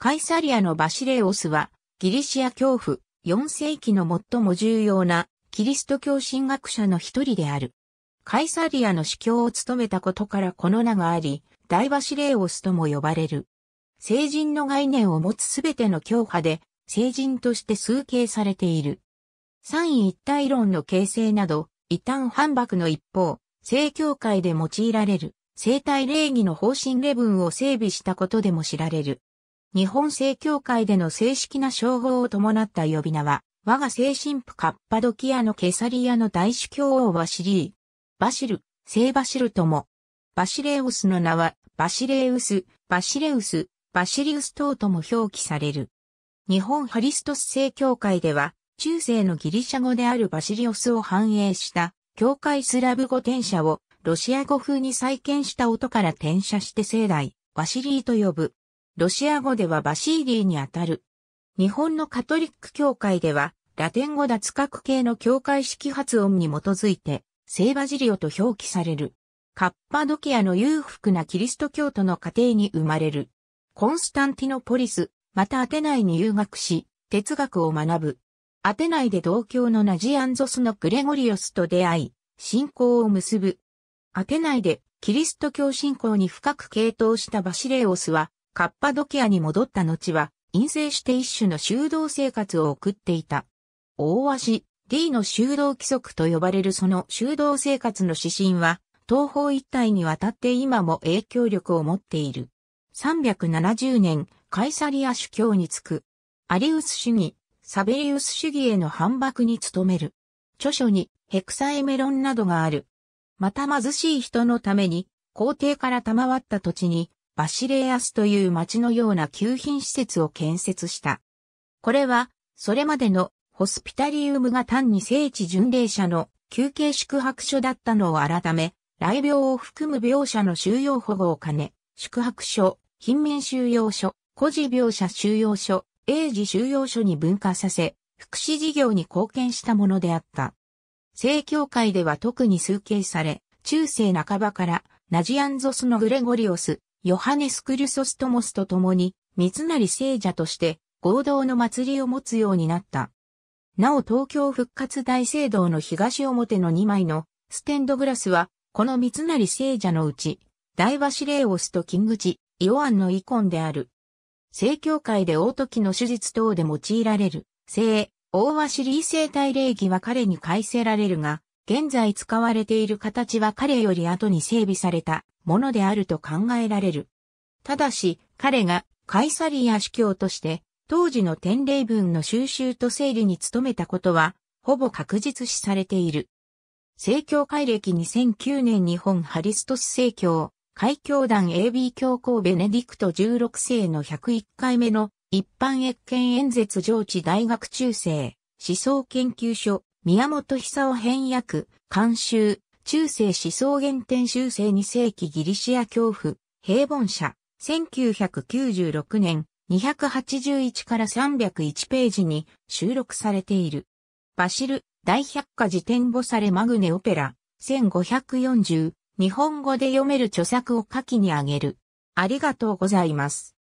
カイサリアのバシレオスは、ギリシア教父、4世紀の最も重要なキリスト教神学者の一人である。カイサリアの司教を務めたことからこの名があり、大バシレオスとも呼ばれる。聖人の概念を持つすべての教派で、聖人として崇敬されている。三位一体論の形成など、異端反駁の一方、聖教会で用いられる、生体礼儀の方針例文を整備したことでも知られる。日本正教会での正式な称号を伴った呼び名は、我が聖神父カッパドキアのケサリアの大主教王バシリー、バシル、聖バシルとも、バシレウスの名は、バシレウス、バシレウス、バシリウス等とも表記される。日本ハリストス正教会では、中世のギリシャ語であるバシリオスを反映した、教会スラブ語転写をロシア語風に再建した音から転写して聖代、ワシリーと呼ぶ。ロシア語ではバシーリーにあたる。日本のカトリック教会では、ラテン語脱核系の教会式発音に基づいて、聖バジリオと表記される。カッパドキアの裕福なキリスト教徒の家庭に生まれる。コンスタンティノポリス、またアテナイに留学し、哲学を学ぶ。アテナイで同郷のナジアンゾスのグレゴリオスと出会い、信仰を結ぶ。アテナイでキリスト教信仰に深く傾倒したバシレオスは、カッパドキアに戻った後は、陰性して一種の修道生活を送っていた。大足 D の修道規則と呼ばれるその修道生活の指針は、東方一帯にわたって今も影響力を持っている。370年、カイサリア主教に就く。アリウス主義、サベリウス主義への反駁に努める。著書に、ヘクサエメロンなどがある。また貧しい人のために、皇帝から賜った土地にバシレアスという町のような旧品施設を建設した。これは、それまでのホスピタリウムが単に聖地巡礼者の休憩宿泊所だったのを改め、来病を含む病者の収容保護を兼ね、宿泊所、貧民収容所、孤児病者収容所、英治収容所に分化させ、福祉事業に貢献したものであった。正教会では特に崇敬され、中世半ばからナジアンゾスのグレゴリオス、ヨハネス・クリュソストモスと共に、三成聖者として合同の祭りを持つようになった。なお東京復活大聖堂の東表の2枚のステンドグラスは、この三成聖者のうち、大和司レオスとキングチ、イオアンのイコンである。聖教会で大時の手術等で用いられる、聖、大和司令聖体礼儀は彼に改せられるが、現在使われている形は彼より後に整備されたものであると考えられる。ただし、彼がカイサリア司教として、当時の典礼文の収集と整理に努めたことは、ほぼ確実視されている。聖教会歴2009年日本ハリストス聖教、海教団 AB 教皇ベネディクト16世の101回目の一般越見演説上智大学中世思想研究所宮本久夫編訳監修中世思想原点修正2世紀ギリシア恐怖、平凡社、1996年、281から301ページに収録されている。バシル、大百科辞典ボサレマグネオペラ、1540、日本語で読める著作を下記にあげる。ありがとうございます。